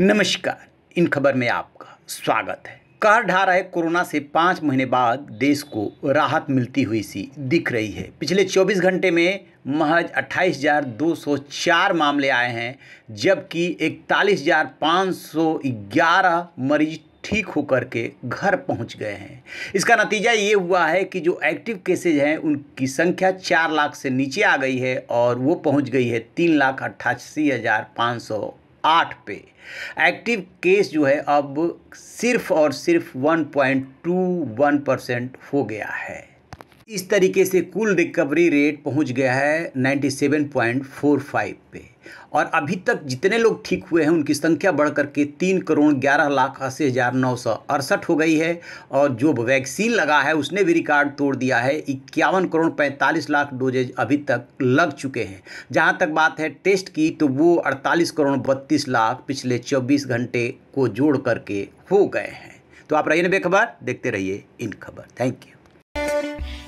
नमस्कार इन खबर में आपका स्वागत है कार ढा रहे कोरोना से पाँच महीने बाद देश को राहत मिलती हुई सी दिख रही है पिछले 24 घंटे में महज 28,204 मामले आए हैं जबकि 41,511 मरीज ठीक होकर के घर पहुंच गए हैं इसका नतीजा ये हुआ है कि जो एक्टिव केसेज हैं उनकी संख्या चार लाख से नीचे आ गई है और वो पहुंच गई है तीन लाख अट्ठासी हज़ार पाँच सौ आठ पे एक्टिव केस जो है अब सिर्फ और सिर्फ one point two one percent हो गया है इस तरीके से कुल रिकवरी रेट पहुंच गया है 97.45 पे और अभी तक जितने लोग ठीक हुए हैं उनकी संख्या बढ़ के तीन करोड़ ग्यारह लाख अस्सी हज़ार नौ सौ अड़सठ हो गई है और जो वैक्सीन लगा है उसने भी रिकॉर्ड तोड़ दिया है इक्यावन करोड़ पैंतालीस लाख डोजेज अभी तक लग चुके हैं जहाँ तक बात है टेस्ट की तो वो अड़तालीस करोड़ बत्तीस लाख पिछले चौबीस घंटे को जोड़ करके हो गए हैं तो आप रहिए ना बेखबर देखते रहिए इन खबर थैंक यू